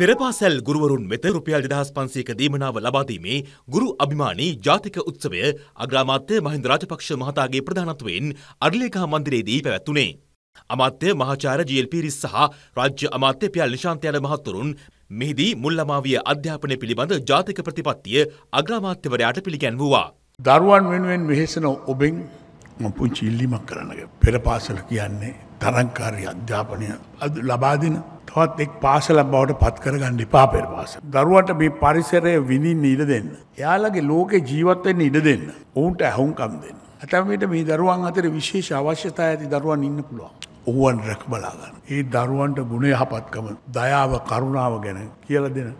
පෙරපාසැල් ගුරුවරුන් වෙත රුපියල් දෙදහස් පන්සේක දීමනාව ලබාදීමේ ගුරු අභිමානී ජාතික උත්සවය අග්‍රාමාත්‍ය මහින්ද රාජපක්ෂ මහතාගේ ප්‍රධානත්වයෙන් අඩලේකා මන්දිරයේදී පැවැත්වුණේ. අමාත්‍ය මහාචාර්ය ජීල් පීරිස් සහ රාජ්‍ය අමාත්‍ය පියල් නිශාන්ත යන මහතුරුන් මෙහිදී මුල්ලමාවිය අධ්‍යාපනය පිළිබඳ ජාතික ප්‍රතිපත්තිය අග්‍රාමාත්‍යවරයාට පිළිගැන්වුවා. දරුවන් වෙනුවෙන් වෙහෙසන ඔබෙන් පුංචි ඉල්ලිමක් කරන්න පෙර පාසල කියන්නේ තරංකාරී අධ්‍යාපනය අද ලබා දෙන තවත් එක් පාසලක් බවට පත් කරගන්න එපා පෙර පාසල. දරුවන්ට මේ පරිසරය විඳින්න ඉඩ දෙන්න. එයාලගේ ලෝකේ ජීවත් වෙන්න ඉඩ දෙන්න. ඔවුන්ට ඇහුම්කම් දෙන්න. ඇතැම් විට මේ දරුවන් අතර විශේෂ අවශ්‍යතා ඇති දරුවන් ඉන්න පුළුවන්. ඔවුන් රැක බලා ගන්න. ඒ දරුවන්ට ගුණ යහපත්කම, දයාව, කරුණාව ගැන කියලා දෙන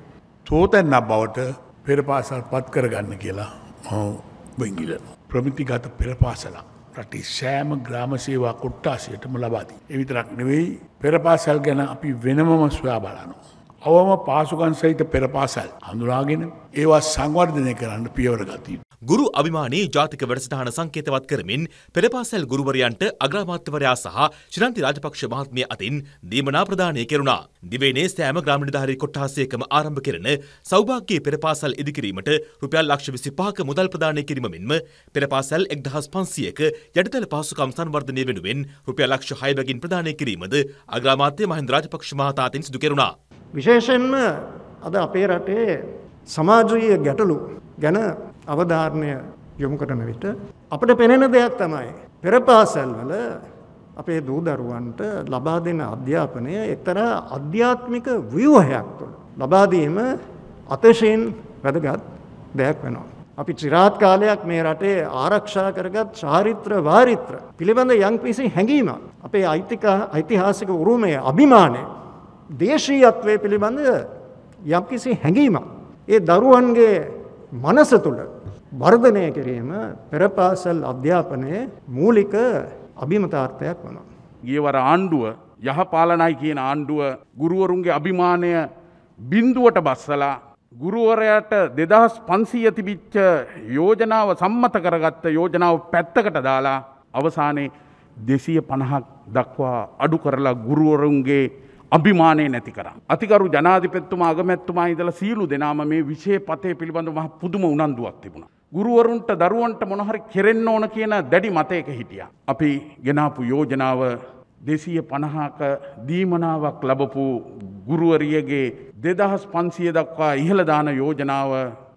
තෝතැන්න බවට පෙර පාසල් පත් කරගන්න කියලා මම වෙංගිලනවා. ප්‍රමිතිගත පෙර පාසලක් රටේ සෑම ග්‍රාම සේවා කොට්ටාසයටම ලබාදී. එවිතරක් නෙවෙයි පෙරපාසල් ගැන අපි වෙනමම සොයා බලනවා. අවම පාසුකන් සහිත පෙරපාසල් හඳුනාගෙන ඒවා සංවර්ධනය කරන්න පියවර ගතිය. ගුරු අභිමානී ජාතික වැඩසටහන සංකේතවත් කරමින් පෙරපාසල් ගුරුවරයන්ට අග්‍රාමාත්‍යවරයා සහ ශ්‍රී රාජපක්ෂ මහත්මිය අතින් දීමනා ප්‍රදානය කෙරුණා. දිවයිනේ සෑම ග්‍රාම නිලධාරී කොට්ටාසයකම ආරම්භ කෙරෙන සෞභාග්‍ය පෙරපාසල් ඉදිකිරීමට රුපියල් ලක්ෂ 25ක මුදල් ප්‍රදානය කිරීම මෙන්ම පෙරපාසල් 1500ක යටිතල පහසුකම් සංවර්ධනය වෙනුවෙන් රුපියල් ලක්ෂ 6 බැගින් ප්‍රදානය කිරීමද අග්‍රාමාත්‍ය මහින්ද රාජපක්ෂ මහතා අතින් සිදු කෙරුණා. විශේෂයෙන්ම අද අපේ රටේ සමාජීය ගැටලු ගැන අවධාරණය යොමු කරන විට අපට පෙනෙන දෙයක් තමයි පෙර පාසල්වල අපේ දූ දරුවන්ට ලබා දෙන අධ්‍යාපනය එක්තරා අධ්‍යාත්මික ව්‍යුහයක් තුළ ලබා දීම අතිශයින් වැදගත් දෙයක් වෙනවා. අපි চিරාත් කාලයක් මේ රටේ ආරක්ෂා කරගත් චාරිත්‍ර වාරිත්‍ර පිළිබඳ යම්කිසි හැඟීමක් අපේ ඓතික ඓතිහාසික උරුමය අභිමානය දේශීයත්වය පිළිබඳ යම්කිසි හැඟීමක් ඒ දරුවන්ගේ මනස තුළ වර්ධනය කිරීම පෙරපාසල් අධ්‍යාපනයේ මූලික අභිමතාර්ථයක් වනවා. ගියවර ආණ්ඩුව යහපාලනයි කියන ආණ්ඩුව ගුරුවරුන්ගේ අභිමානය බින්දුවට බස්සලා ගුරුවරයට දෙදහස් පන්සීය තිබිච්ච යෝජනාව සම්මත කරගත්ත යෝජනාව පැත්තකට දාලා අවසානයේ දෙසිය පණහක් දක්වා අඩු කරලා ගුරුවරුන්ගේ අභිමානය නැති කර. අතිකරු ජනාධිපත්තුමා අගමැත්තුමා ඉදල සීලු දෙනාම මේ විෂය පතය පිළිබඳ මහ පුදුම උනන්දුවක් තිබුණ. ගුරුවරුන්ට දරුවන්ට මොනහරි කෙරෙන්න ඕන කියන දැඩි මතයක හිටිය. අපි ගෙනාපු යෝජනාව දෙසීය පණහාක දීමනාවක් ලබපු ගුරුවරියගේ දෙදහස් පන්සිය දක්වා ඉහළදාන යෝජනාව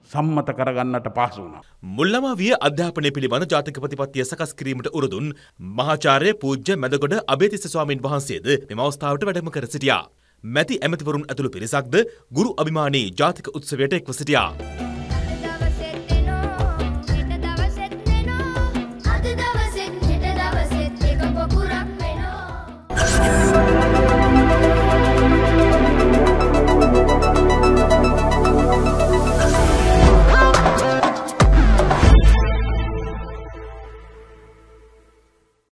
සම්මත කරගන්නට පහසු වුණා. මුල්ලමාවිය අධ්‍යාපනය පිළිබඳ ජාතික ප්‍රතිපත්තිය සකස් කිරීමට උරදුන් මහාචාර්ය පූජ්‍ය මැදගොඩ අබේතිස්ස ස්වාමින් වහන්සේද මෙම අවස්ථාවට වැඩම කර සිටියා. මැති ඇමතිවරුන් ඇතුළු පිරිසක්ද ගුරු අභිමානී ජාතික උත්සවයට එක්ව සිටියා.